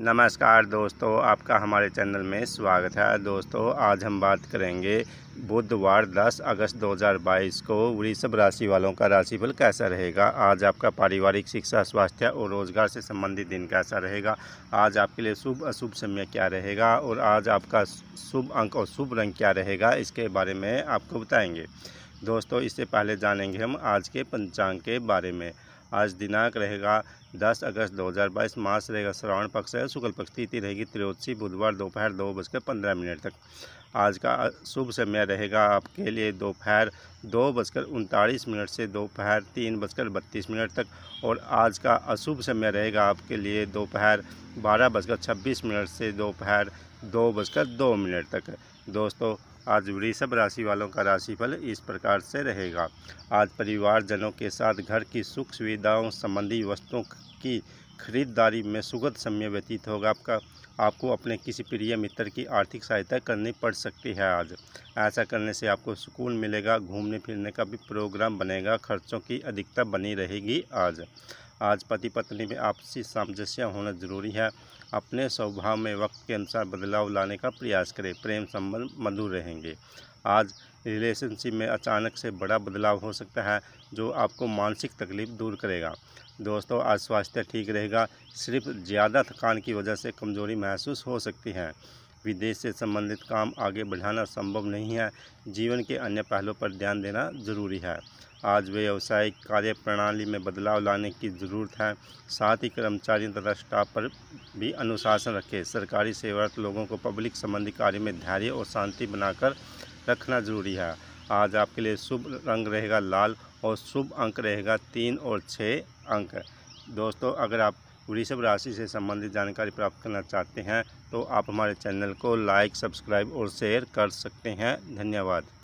नमस्कार दोस्तों आपका हमारे चैनल में स्वागत है दोस्तों आज हम बात करेंगे बुधवार 10 अगस्त 2022 को वृषभ राशि वालों का राशिफल कैसा रहेगा आज आपका पारिवारिक शिक्षा स्वास्थ्य और रोजगार से संबंधित दिन कैसा रहेगा आज आपके लिए शुभ अशुभ समय क्या रहेगा और आज आपका शुभ अंक और शुभ रंग क्या रहेगा इसके बारे में आपको बताएँगे दोस्तों इससे पहले जानेंगे हम आज के पंचांग के बारे में आज दिनांक रहेगा 10 अगस्त 2022 मास रहेगा श्रावण पक्ष है शुक्ल पक्ष तिथि रहेगी त्रियोदशी बुधवार दोपहर दो, बजकर पंद्रह मिनट तक आज का शुभ समय रहेगा आपके लिए दोपहर दो, बजकर उनतालीस मिनट से दोपहर तीन बजकर बत्तीस मिनट तक और आज का अशुभ समय रहेगा आपके लिए दोपहर बारह बजकर छब्बीस मिनट से दोपहर दो बजकर दो मिनट तक दोस्तों आज वृषभ राशि वालों का राशिफल इस प्रकार से रहेगा आज परिवारजनों के साथ घर की सुख सुविधाओं संबंधी वस्तुओं की खरीददारी में सुगत समय व्यतीत होगा आपका आपको अपने किसी प्रिय मित्र की आर्थिक सहायता करनी पड़ सकती है आज ऐसा करने से आपको सुकून मिलेगा घूमने फिरने का भी प्रोग्राम बनेगा खर्चों की अधिकता बनी रहेगी आज आज पति पत्नी में आपसी सामंजस्य होना जरूरी है अपने स्वभाव में वक्त के अनुसार बदलाव लाने का प्रयास करें प्रेम संबंध मधुर रहेंगे आज रिलेशनशिप में अचानक से बड़ा बदलाव हो सकता है जो आपको मानसिक तकलीफ दूर करेगा दोस्तों आज स्वास्थ्य ठीक रहेगा सिर्फ ज़्यादा थकान की वजह से कमजोरी महसूस हो सकती है विदेश से संबंधित काम आगे बढ़ाना संभव नहीं है जीवन के अन्य पहलुओं पर ध्यान देना जरूरी है आज व्यवसायिक कार्य प्रणाली में बदलाव लाने की ज़रूरत है साथ ही कर्मचारियों तथा स्टाफ पर भी अनुशासन रखें सरकारी सेवारत लोगों को पब्लिक संबंधी कार्य में धैर्य और शांति बनाकर रखना जरूरी है आज आपके लिए शुभ रंग रहेगा लाल और शुभ अंक रहेगा तीन और छः अंक दोस्तों अगर आप वृषभ राशि से संबंधित जानकारी प्राप्त करना चाहते हैं तो आप हमारे चैनल को लाइक सब्सक्राइब और शेयर कर सकते हैं धन्यवाद